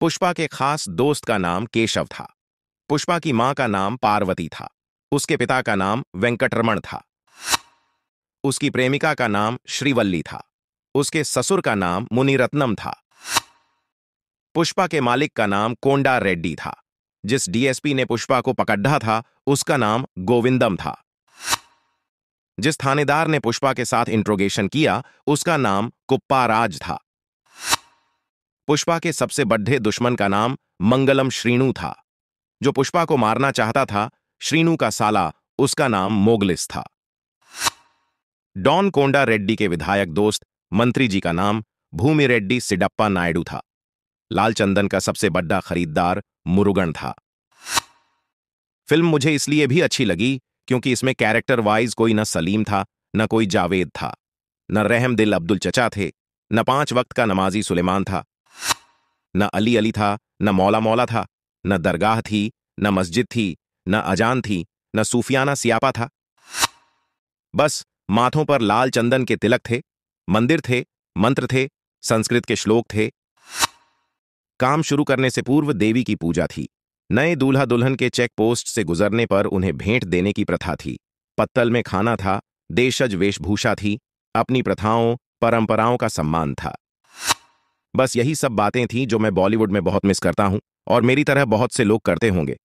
पुष्पा के खास दोस्त का नाम केशव था पुष्पा की मां का नाम पार्वती था उसके पिता का नाम वेंकटरमण था उसकी प्रेमिका का नाम श्रीवल्ली था उसके ससुर का नाम मुनिरत्नम था पुष्पा के मालिक का नाम कोंडा रेड्डी था जिस डीएसपी ने पुष्पा को पकड़ा था उसका नाम गोविंदम था जिस थानेदार ने पुष्पा के साथ इंट्रोगेशन किया उसका नाम कुप्पाराज था पुष्पा के सबसे बड्ढे दुश्मन का नाम मंगलम श्रीनु था जो पुष्पा को मारना चाहता था श्रीनु का साला उसका नाम मोगलिस था डॉन कोंडा रेड्डी के विधायक दोस्त मंत्री जी का नाम भूमि रेड्डी सिडप्पा नायडू था लालचंदन का सबसे बड्डा खरीददार मुरुगन था फिल्म मुझे इसलिए भी अच्छी लगी क्योंकि इसमें कैरेक्टर वाइज कोई न सलीम था न कोई जावेद था न रहम दिल अब्दुल चचा थे न पांच वक्त का नमाजी सुलेमान था न अली अली था न मौला मौला था न दरगाह थी न मस्जिद थी न अजान थी न सूफियाना सियापा था बस माथों पर लाल चंदन के तिलक थे मंदिर थे मंत्र थे संस्कृत के श्लोक थे काम शुरू करने से पूर्व देवी की पूजा थी नए दूल्हा दुल्हन के चेक पोस्ट से गुजरने पर उन्हें भेंट देने की प्रथा थी पत्तल में खाना था देशज वेशभूषा थी अपनी प्रथाओं परंपराओं का सम्मान था बस यही सब बातें थीं जो मैं बॉलीवुड में बहुत मिस करता हूं और मेरी तरह बहुत से लोग करते होंगे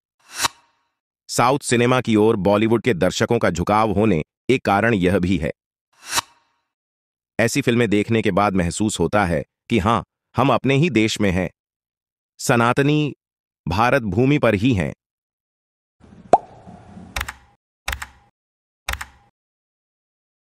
साउथ सिनेमा की ओर बॉलीवुड के दर्शकों का झुकाव होने एक कारण यह भी है ऐसी फिल्में देखने के बाद महसूस होता है कि हां हम अपने ही देश में हैं सनातनी भारत भूमि पर ही हैं